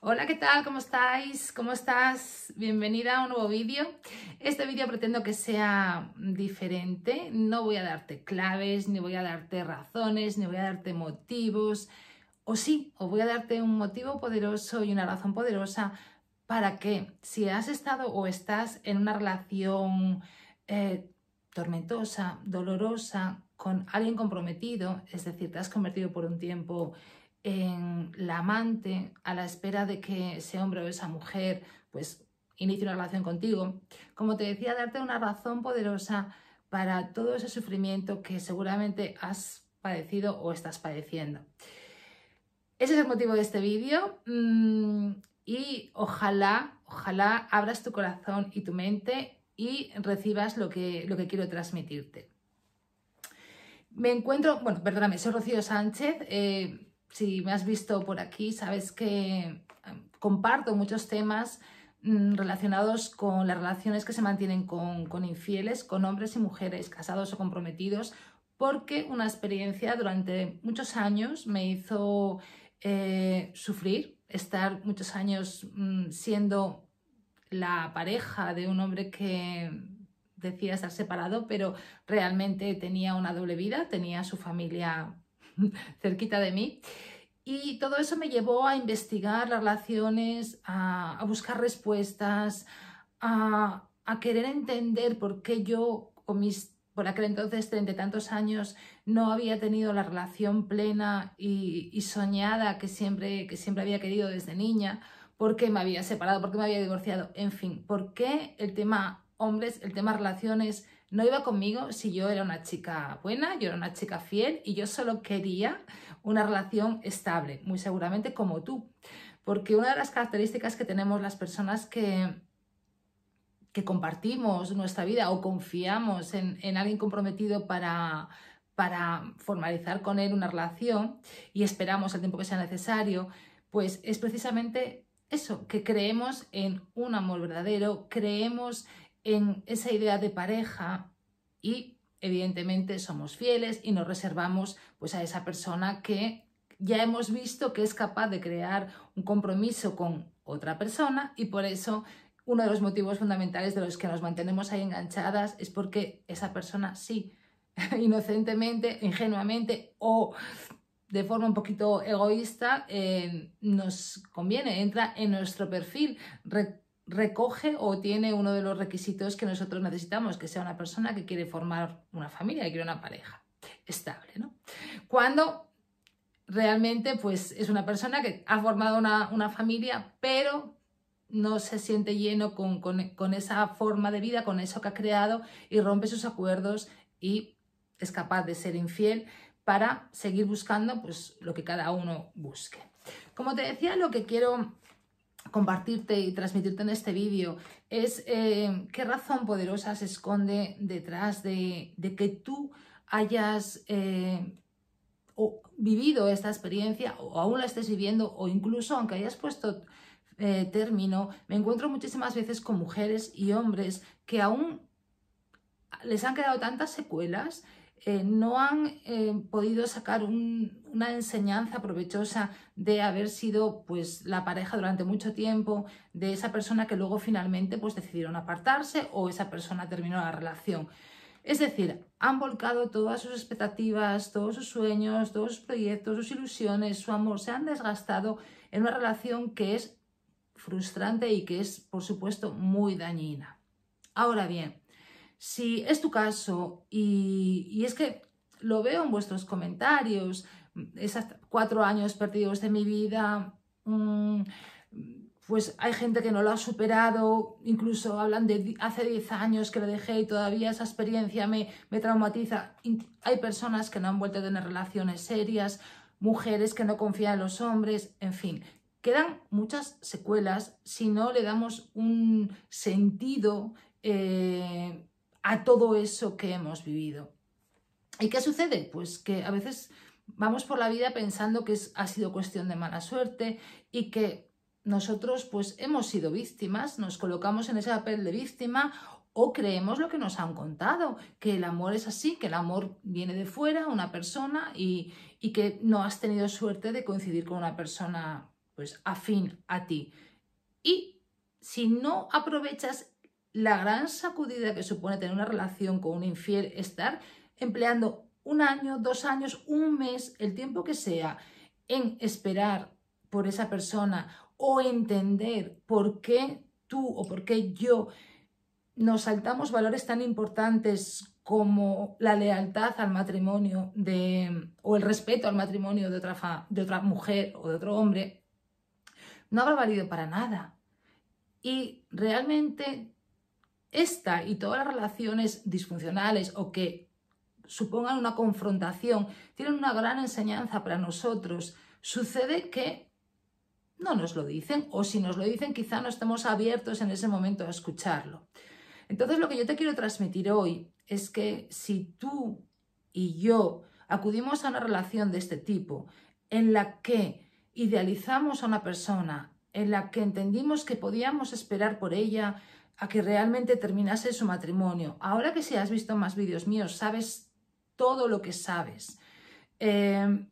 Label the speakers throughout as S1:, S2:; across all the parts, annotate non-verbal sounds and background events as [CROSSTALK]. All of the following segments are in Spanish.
S1: Hola, ¿qué tal? ¿Cómo estáis? ¿Cómo estás? Bienvenida a un nuevo vídeo. Este vídeo pretendo que sea diferente. No voy a darte claves, ni voy a darte razones, ni voy a darte motivos. O sí, os voy a darte un motivo poderoso y una razón poderosa para que si has estado o estás en una relación eh, tormentosa, dolorosa, con alguien comprometido, es decir, te has convertido por un tiempo en la amante a la espera de que ese hombre o esa mujer pues inicie una relación contigo. Como te decía, darte una razón poderosa para todo ese sufrimiento que seguramente has padecido o estás padeciendo. Ese es el motivo de este vídeo mm, y ojalá, ojalá abras tu corazón y tu mente y recibas lo que, lo que quiero transmitirte. Me encuentro, bueno, perdóname, soy Rocío Sánchez, eh, si me has visto por aquí, sabes que em, comparto muchos temas mm, relacionados con las relaciones que se mantienen con, infieles, con hombres y mujeres, casados o comprometidos, porque una experiencia durante muchos años me hizo eh, sufrir, estar muchos años mm, siendo la pareja de un hombre que decía estar separado, pero realmente tenía una doble vida, tenía su familia [LAUGHS] cerquita de mí. Y todo eso me llevó a investigar las relaciones, a, buscar respuestas, a, querer entender por qué yo, con mis, por aquel entonces, treinta tantos años, no había tenido la relación plena y, soñada que siempre, que siempre había querido desde niña, por qué me había separado, por qué me había divorciado, en fin, por qué el tema hombres, el tema relaciones no iba conmigo si yo era una chica buena, yo era una chica fiel y yo solo quería una relación estable, muy seguramente como tú. Porque una de las características que tenemos las personas que, que compartimos nuestra vida o confiamos en, en alguien comprometido para, para formalizar con él una relación y esperamos el tiempo que sea necesario, pues es precisamente eso, que creemos en un amor verdadero, creemos en esa idea de pareja y evidentemente somos fieles y nos reservamos pues a esa persona que ya hemos visto que es capaz de crear un compromiso con otra persona y por eso uno de los motivos fundamentales de los que nos mantenemos ahí enganchadas es porque esa persona sí, [LAUGHS] inocentemente, ingenuamente o de forma un poquito egoísta eh, nos conviene, entra en nuestro perfil recoge o tiene uno de los requisitos que nosotros necesitamos, que sea una persona que quiere formar una familia, que quiere una pareja estable, Cuando realmente pues es una persona que ha formado una, familia, pero no se siente lleno con, esa forma de vida, con eso que ha creado y rompe sus acuerdos y es capaz de ser infiel para seguir buscando pues lo que cada uno busque. Como te decía, lo que quiero compartirte y transmitirte en este vídeo es eh, qué razón poderosa se esconde detrás de, que tú hayas eh, vivido esta experiencia o aún la estés viviendo o incluso aunque hayas puesto eh, término, me encuentro muchísimas veces con mujeres y hombres que aún les han quedado tantas secuelas eh, no han eh, podido sacar una enseñanza provechosa de haber sido pues la pareja durante mucho tiempo de esa persona que luego finalmente pues decidieron apartarse o esa persona terminó la relación. Es decir, han volcado todas sus expectativas, todos sus sueños, todos sus proyectos, sus ilusiones, su amor, se han desgastado en una relación que es frustrante y que es, por supuesto, muy dañina. Ahora bien, si es tu caso y, es que lo veo en vuestros comentarios, esos cuatro años perdidos de mi vida, mm, pues hay gente que no lo ha superado, incluso hablan de hace diez años que lo dejé y todavía esa experiencia me, traumatiza. Hay personas que no han vuelto a tener relaciones serias, mujeres que no confían en los hombres, en fin. Quedan muchas secuelas si no le damos un sentido eh, a todo eso que hemos vivido. ¿Y qué sucede? Pues que a veces vamos por la vida pensando que es, ha sido cuestión de mala suerte y que nosotros pues hemos sido víctimas, nos colocamos en ese papel de víctima o creemos lo que nos han contado, que el amor es así, que el amor viene de fuera, una persona, y, que no has tenido suerte de coincidir con una persona pues afín a ti. Y si no aprovechas la gran sacudida que supone tener una relación con un infiel, estar empleando un año, dos años, un mes, el tiempo que sea, en esperar por esa persona o entender por qué tú o por qué yo nos saltamos valores tan importantes como la lealtad al matrimonio de, o el respeto al matrimonio de otra, de otra mujer o de otro hombre, no habrá valido para nada. Y realmente esta y todas las relaciones disfuncionales o que supongan una confrontación tienen una gran enseñanza para nosotros. Sucede que no nos lo dicen o si nos lo dicen quizá no estemos abiertos en ese momento a escucharlo. Entonces lo que yo te quiero transmitir hoy es que si tú y yo acudimos a una relación de este tipo en la que idealizamos a una persona, en la que entendimos que podíamos esperar por ella, a que realmente terminase su matrimonio. Ahora que si has visto más vídeos míos, sabes todo lo que sabes. Em,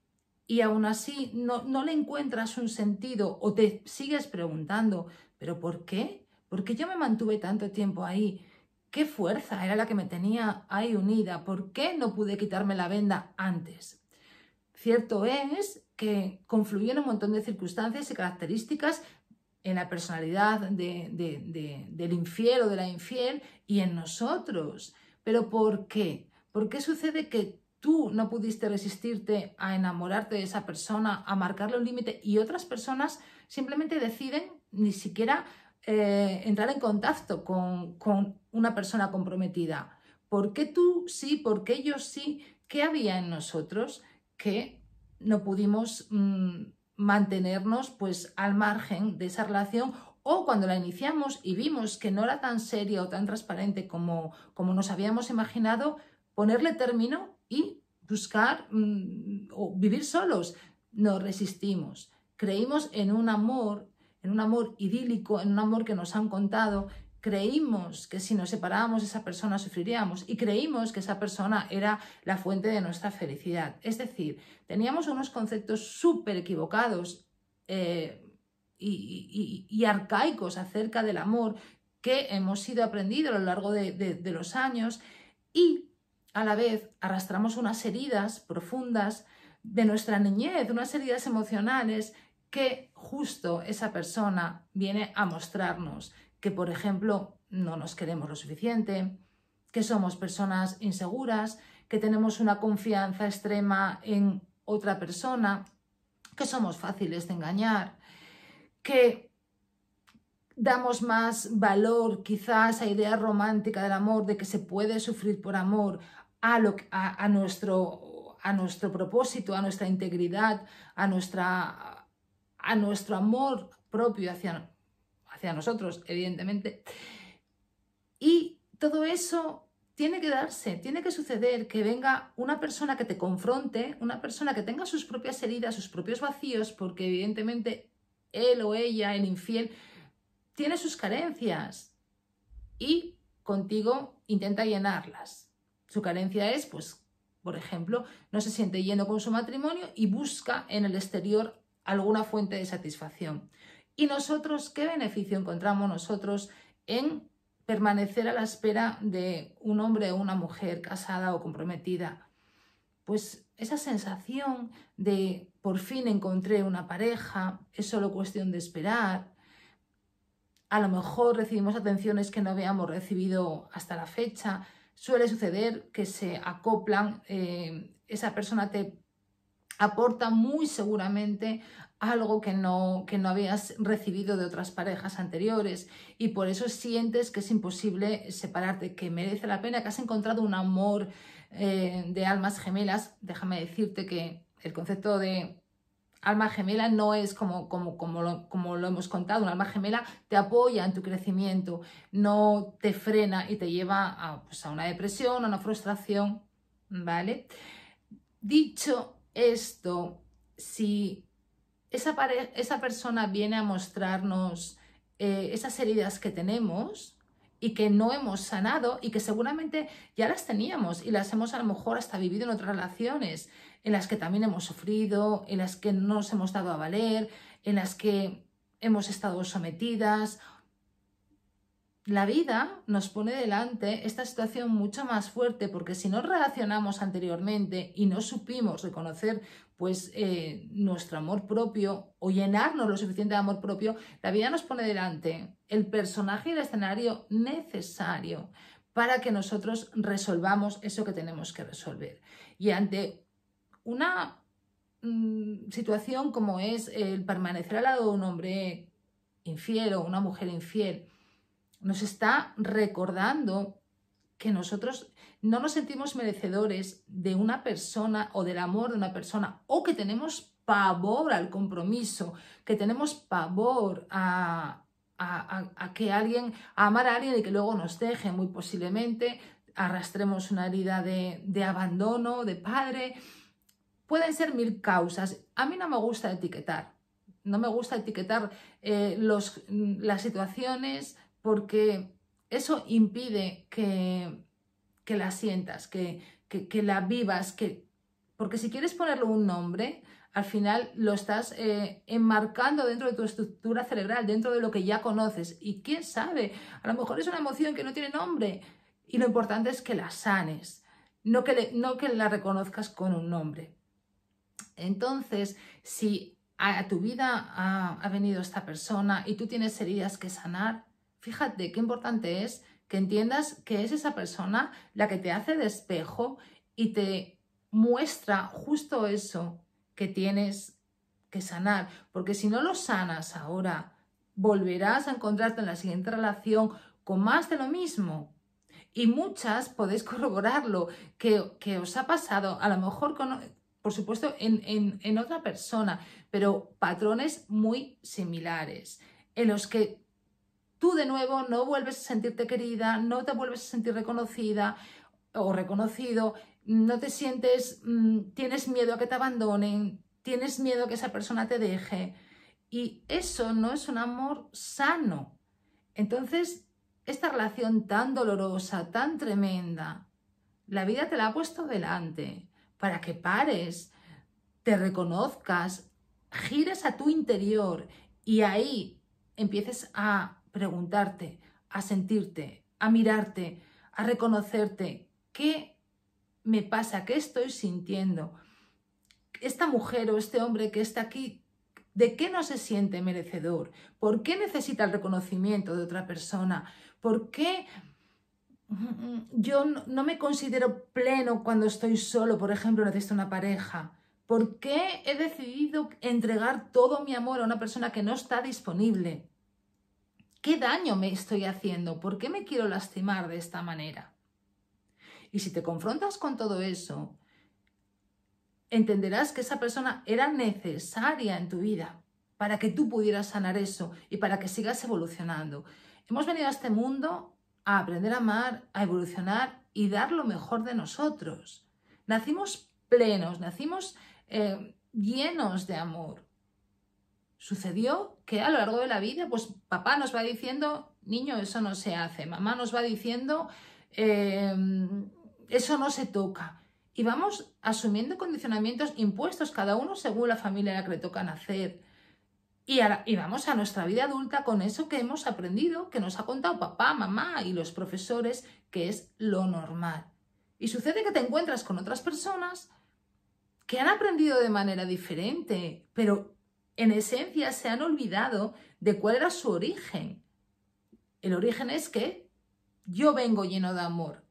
S1: y aún así no, no, le encuentras un sentido o te sigues preguntando, ¿pero por qué? ¿Por qué yo me mantuve tanto tiempo ahí? ¿Qué fuerza era la que me tenía ahí unida? ¿Por qué no pude quitarme la venda antes? Cierto es que confluyen un montón de circunstancias y características en la personalidad del infiel o de la infiel y en nosotros. ¿Pero por qué? ¿Por qué sucede que tú no pudiste resistirte a enamorarte de esa persona, a marcarle un límite y otras personas simplemente deciden ni siquiera eh, entrar en contacto con, con una persona comprometida? ¿Por qué tú sí? ¿Por qué yo sí? ¿Qué había en nosotros que no pudimos mm, mantenernos pues al margen de esa relación o cuando la iniciamos y vimos que no era tan seria o tan transparente como, como nos habíamos imaginado, ponerle término y buscar mm, o vivir solos. Nos resistimos. Creímos en un amor, en un amor idílico, en un amor que nos han contado, creímos que si nos separábamos de esa persona sufriríamos y creímos que esa persona era la fuente de nuestra felicidad. Es decir, teníamos unos conceptos súper equivocados eh, y, arcaicos acerca del amor que hemos sido aprendidos a lo largo de los años y a la vez arrastramos unas heridas profundas de nuestra niñez, unas heridas emocionales que justo esa persona viene a mostrarnos que, por ejemplo, no nos queremos lo suficiente, que somos personas inseguras, que tenemos una confianza extrema en otra persona, que somos fáciles de engañar, que damos más valor quizás a idea romántica del amor, de que se puede sufrir por amor, a, a, nuestro, a nuestro propósito, a nuestra integridad, a, nuestra, a nuestro amor propio hacia hacia nosotros, evidentemente. Y todo eso tiene que darse, tiene que suceder que venga una persona que te confronte, una persona que tenga sus propias heridas, sus propios vacíos, porque evidentemente él o ella, el infiel, tiene sus carencias y contigo intenta llenarlas. Su carencia es, pues, por ejemplo, no se siente lleno con su matrimonio y busca en el exterior alguna fuente de satisfacción. ¿Y nosotros qué beneficio encontramos nosotros en permanecer a la espera de un hombre o una mujer casada o comprometida? Pues esa sensación de por fin encontré una pareja, es solo cuestión de esperar. A lo mejor recibimos atenciones que no habíamos recibido hasta la fecha. Suele suceder que se acoplan, eh, esa persona te aporta muy seguramente algo que no, que no habías recibido de otras parejas anteriores y por eso sientes que es imposible separarte, que merece la pena, que has encontrado un amor eh, de almas gemelas. Déjame decirte que el concepto de alma gemela no es como, como, como, lo, como lo hemos contado, un alma gemela te apoya en tu crecimiento, no te frena y te lleva a, pues, a una depresión, a una frustración, ¿vale? Dicho esto, si esa, persona viene a mostrarnos eh, esas heridas que tenemos y que no hemos sanado y que seguramente ya las teníamos y las hemos a lo mejor hasta vivido en otras relaciones en las que también hemos sufrido, en las que no nos hemos dado a valer, en las que hemos estado sometidas. La vida nos pone delante esta situación mucho más fuerte porque si no relacionamos anteriormente y no supimos reconocer pues eh, nuestro amor propio o llenarnos lo suficiente de amor propio, la vida nos pone delante el personaje y el escenario necesario para que nosotros resolvamos eso que tenemos que resolver. Y ante una mm, situación como es el permanecer al lado de un hombre infiel o una mujer infiel, nos está recordando que nosotros no nos sentimos merecedores de una persona o del amor de una persona o que tenemos pavor al compromiso, que tenemos pavor a, que alguien, a amar a alguien y que luego nos deje muy posiblemente, arrastremos una herida de, abandono, de padre. Pueden ser mil causas. A mí no me gusta etiquetar. No me gusta etiquetar eh, los, las situaciones porque eso impide que, la sientas, que, la vivas, que... porque si quieres ponerle un nombre, al final lo estás eh, enmarcando dentro de tu estructura cerebral, dentro de lo que ya conoces. Y quién sabe, a lo mejor es una emoción que no tiene nombre. Y lo importante es que la sanes, no que, no que la reconozcas con un nombre. Entonces, si a, tu vida ha, ha venido esta persona y tú tienes heridas que sanar, Fíjate qué importante es que entiendas que es esa persona la que te hace despejo y te muestra justo eso que tienes que sanar, porque si no lo sanas ahora, volverás a encontrarte en la siguiente relación con más de lo mismo. Y muchas podéis [LAUGHS] corroborarlo, que, que os ha pasado, a lo mejor por supuesto, en, en otra persona, pero patrones muy similares, en los que tú de nuevo no vuelves a sentirte querida, no te vuelves a sentir reconocida o reconocido, no te sientes, mm, tienes miedo a que te abandonen, tienes miedo a que esa persona te deje. Y eso no es un amor sano. Entonces, esta relación tan dolorosa, tan tremenda, la vida te la ha puesto delante para que pares, te reconozcas, gires a tu interior y ahí empieces a preguntarte, a sentirte, a mirarte, a reconocerte, ¿qué me pasa? ¿Qué estoy sintiendo? Esta mujer o este hombre que está aquí, ¿de qué no se siente merecedor? ¿Por qué necesita el reconocimiento de otra persona? ¿Por qué mm, yo no me considero pleno cuando estoy solo, por ejemplo, necesito una pareja? ¿Por qué he decidido entregar todo mi amor a una persona que no está disponible? ¿Qué daño me estoy haciendo? ¿Por qué me quiero lastimar de esta manera? Y si te confrontas con todo eso, entenderás que esa persona era necesaria en tu vida para que tú pudieras sanar eso y para que sigas evolucionando. Hemos venido a este mundo a aprender a amar, a evolucionar y dar lo mejor de nosotros. Nacimos plenos, nacimos eh, llenos de amor sucedió que a lo largo de la vida, pues papá nos va diciendo, niño, eso no se hace, mamá nos va diciendo, em, eso no se toca. Y vamos asumiendo condicionamientos impuestos, cada uno según la familia a la que le toca nacer. Y, y vamos a nuestra vida adulta con eso que hemos aprendido, que nos ha contado papá, mamá y los profesores, que es lo normal. Y sucede que te encuentras con otras personas que han aprendido de manera diferente, pero en esencia se han olvidado de cuál era su origen. El origen es que yo vengo lleno de amor,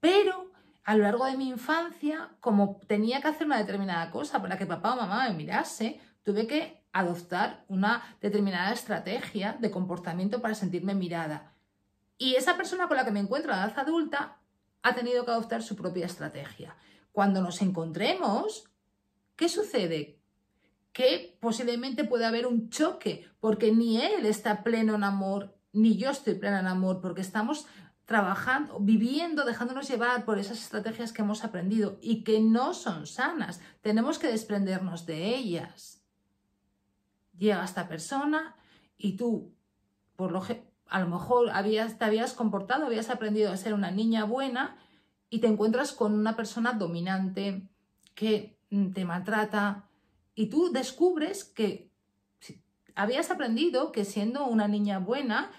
S1: pero a lo largo de mi infancia, como tenía que hacer una determinada cosa para que papá o mamá me mirase, tuve que adoptar una determinada estrategia de comportamiento para sentirme mirada. Y esa persona con la que me encuentro a la edad adulta ha tenido que adoptar su propia estrategia. Cuando nos encontremos, ¿qué sucede? que posiblemente puede haber un choque, porque ni él está pleno en amor, ni yo estoy plena en amor, porque estamos trabajando, viviendo, dejándonos llevar por esas estrategias que hemos aprendido y que no son sanas. Tenemos que desprendernos de ellas. Llega esta persona y tú, por lo a lo mejor habías, te habías comportado, habías aprendido a ser una niña buena y te encuentras con una persona dominante que te maltrata, y tú descubres que habías aprendido que siendo una niña buena,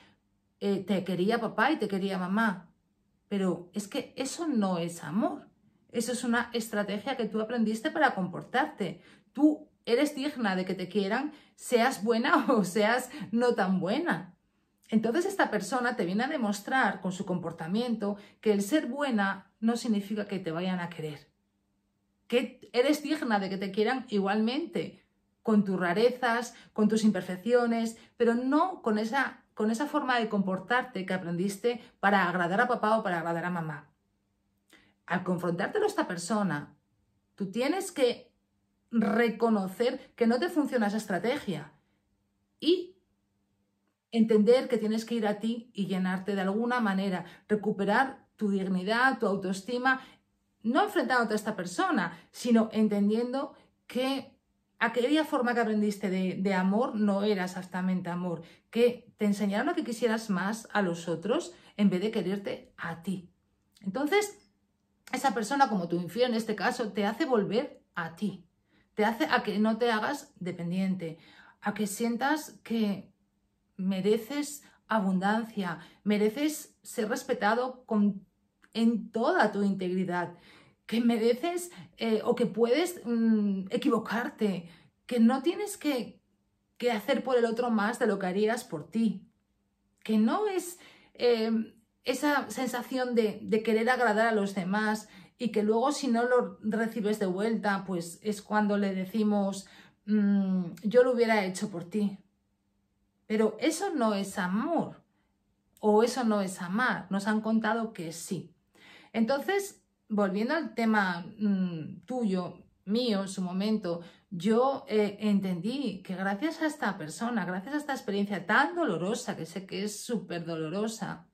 S1: eh, te quería papá y te quería mamá. Pero es que eso no es amor. Eso es una estrategia que tú aprendiste para comportarte. Tú eres digna de que te quieran, seas buena [LAUGHS] o seas no tan buena. Entonces esta persona te viene a demostrar con su comportamiento que el ser buena no significa que te vayan a querer que eres digna de que te quieran igualmente, con tus rarezas, con tus imperfecciones, pero no con esa, con esa forma de comportarte que aprendiste para agradar a papá o para agradar a mamá. Al confrontártelo a esta persona, tú tienes que reconocer que no te funciona esa estrategia y entender que tienes que ir a ti y llenarte de alguna manera, recuperar tu dignidad, tu autoestima no enfrentándote a esta persona, sino entendiendo que aquella forma que aprendiste de, amor no era exactamente amor, que te enseñaron a que quisieras más a los otros en vez de quererte a ti. Entonces, esa persona, como tu infiel en este caso, te hace volver a ti, te hace a que no te hagas dependiente, a que sientas que mereces abundancia, mereces ser respetado con en toda tu integridad, que mereces eh, o que puedes mm, equivocarte, que no tienes que, hacer por el otro más de lo que harías por ti, que no es em, esa sensación de, querer agradar a los demás y que luego si no lo recibes de vuelta, pues es cuando le decimos, mm, yo lo hubiera hecho por ti. Pero eso no es amor o eso no es amar. Nos han contado que sí. Entonces, volviendo al tema mm, tuyo, mío, en su momento, yo eh, entendí que gracias a esta persona, gracias a esta experiencia tan dolorosa, que sé que es súper dolorosa,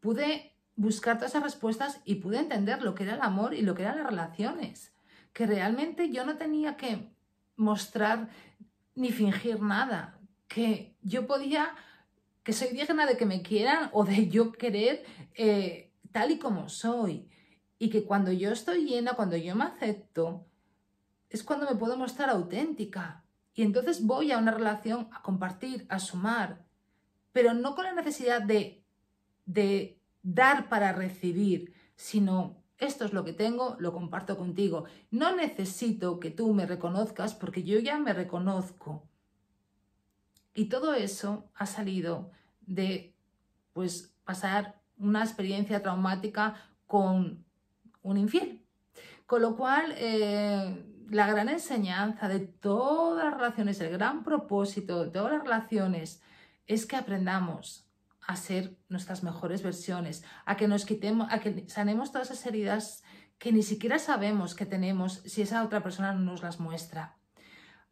S1: pude buscar todas esas respuestas y pude entender lo que era el amor y lo que eran las relaciones. Que realmente yo no tenía que mostrar ni fingir nada, que yo podía, que soy digna de que me quieran o de yo querer. Eh, tal y como soy. Y que cuando yo estoy llena, cuando yo me acepto, es cuando me puedo mostrar auténtica. Y entonces voy a una relación a compartir, a sumar, pero no con la necesidad de, dar para recibir, sino esto es lo que tengo, lo comparto contigo. No necesito que tú me reconozcas porque yo ya me reconozco. Y todo eso ha salido de pues pasar una experiencia traumática con un infiel. Con lo cual, eh, la gran enseñanza de todas las relaciones, el gran propósito de todas las relaciones es que aprendamos a ser nuestras mejores versiones, a que nos quitemos, a que sanemos todas esas heridas que ni siquiera sabemos que tenemos si esa otra persona no nos las muestra,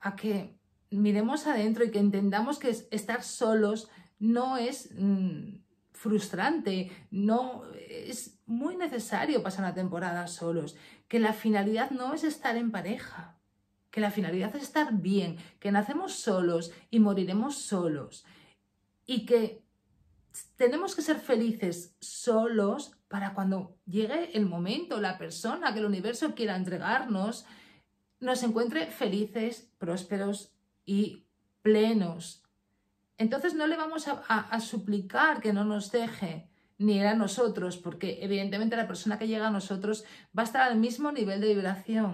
S1: a que miremos adentro y que entendamos que estar solos no es mm, frustrante, no es muy necesario pasar una temporada solos, que la finalidad no es estar en pareja, que la finalidad es estar bien, que nacemos solos y moriremos solos y que tenemos que ser felices solos para cuando llegue el momento, la persona que el universo quiera entregarnos, nos encuentre felices, prósperos y plenos entonces no le vamos a, suplicar que no nos deje ni a nosotros, porque evidentemente la persona que llega a nosotros va a estar al mismo nivel de vibración,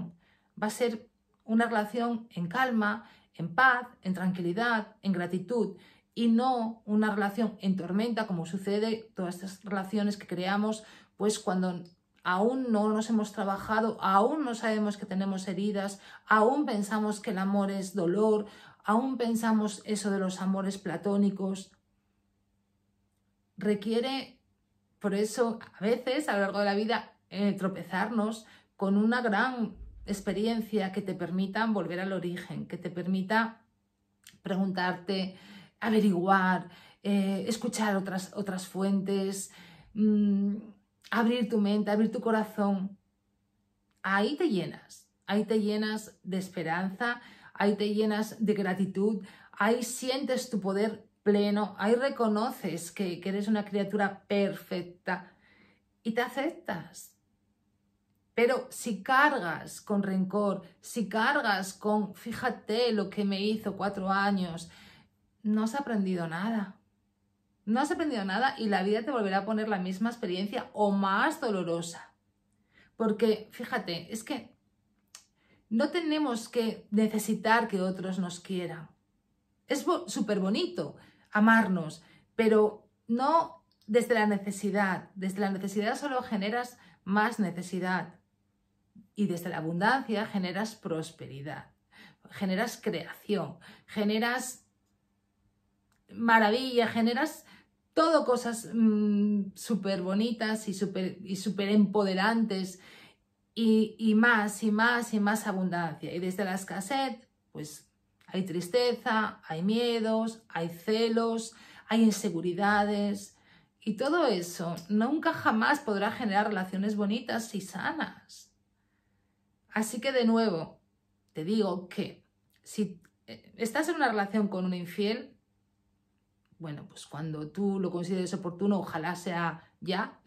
S1: va a ser una relación en calma, en paz, en tranquilidad, en gratitud y no una relación en tormenta como sucede todas estas relaciones que creamos pues cuando aún no nos hemos trabajado, aún no sabemos que tenemos heridas, aún pensamos que el amor es dolor, aún pensamos eso de los amores platónicos. Requiere, por eso, a veces a lo largo de la vida, eh, tropezarnos con una gran experiencia que te permita volver al origen, que te permita preguntarte, averiguar, eh, escuchar otras, otras fuentes. Mm, abrir tu mente, abrir tu corazón. Ahí te llenas, ahí te llenas de esperanza, ahí te llenas de gratitud, ahí sientes tu poder pleno, ahí reconoces que, eres una criatura perfecta y te aceptas. Pero si cargas con rencor, si cargas con, fíjate lo que me hizo cuatro años, no has aprendido nada. No has aprendido nada y la vida te volverá a poner la misma experiencia o más dolorosa. Porque, fíjate, es que no tenemos que necesitar que otros nos quieran. Es súper bonito amarnos, pero no desde la necesidad. Desde la necesidad solo generas más necesidad. Y desde la abundancia generas prosperidad, generas creación, generas maravilla, generas todo cosas mm, súper bonitas y súper y super empoderantes y, y, más y más y más abundancia. Y desde la escasez, pues hay tristeza, hay miedos, hay celos, hay inseguridades y todo eso nunca jamás podrá generar relaciones bonitas y sanas. Así que de nuevo, te digo que si eh, estás en una relación con un infiel, bueno, pues cuando tú lo consideres oportuno, ojalá sea ya,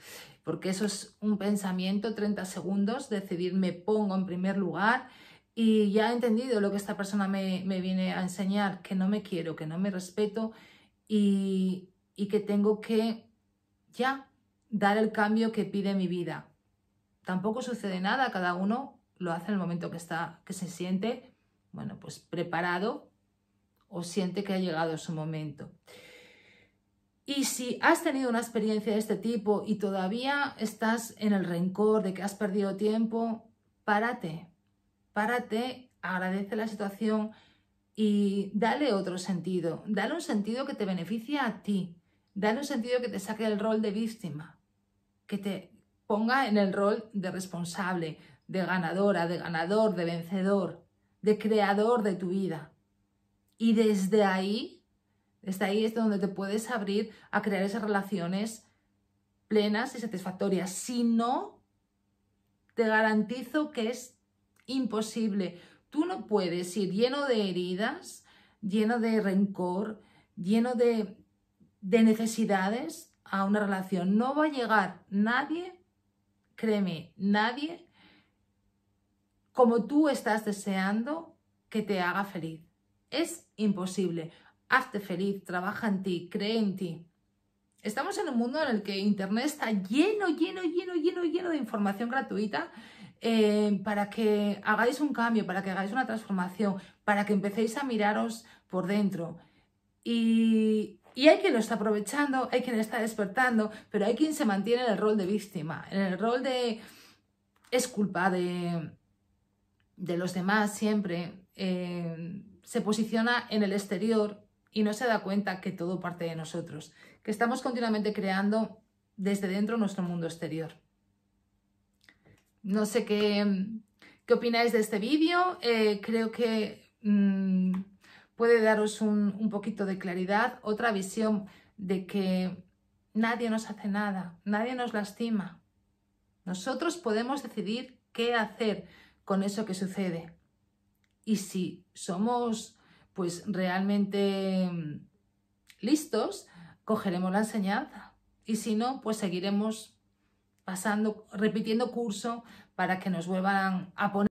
S1: porque eso es un pensamiento, 30 segundos, decidir me pongo en primer lugar y ya he entendido lo que esta persona me, viene a enseñar, que no me quiero, que no me respeto y, que tengo que ya dar el cambio que pide mi vida. Tampoco sucede nada, cada uno lo hace en el momento que, está, que se siente, bueno, pues preparado o siente que ha llegado su momento. Y si has tenido una experiencia de este tipo y todavía estás en el rencor de que has perdido tiempo, párate, párate, agradece la situación y dale otro sentido, dale un sentido que te beneficie a ti, dale un sentido que te saque del rol de víctima, que te ponga en el rol de responsable, de ganadora, de ganador, de vencedor, de creador de tu vida. Y desde ahí Está ahí es donde te puedes abrir a crear esas relaciones plenas y satisfactorias. Si no, te garantizo que es imposible. Tú no puedes ir lleno de heridas, lleno de rencor, lleno de, de necesidades a una relación. No va a llegar nadie, créeme, nadie como tú estás deseando que te haga feliz. Es imposible hazte feliz, trabaja en ti, cree en ti. Estamos en un mundo en el que Internet está lleno, lleno, lleno, lleno, lleno de información gratuita eh, para que hagáis un cambio, para que hagáis una transformación, para que empecéis a miraros por dentro. Y, hay quien lo está aprovechando, hay quien está despertando, pero hay quien se mantiene en el rol de víctima, en el rol de es culpa de, de los demás siempre. Eh, se posiciona en el exterior y no se da cuenta que todo parte de nosotros, que estamos continuamente creando desde dentro nuestro mundo exterior. No sé qué, opináis de este vídeo, eh, creo que mm, puede daros un, un poquito de claridad, otra visión de que nadie nos hace nada, nadie nos lastima. Nosotros podemos decidir qué hacer con eso que sucede. Y si somos pues realmente mm, listos, cogeremos la enseñanza. Y si no, pues seguiremos pasando, repitiendo curso para que nos vuelvan a poner.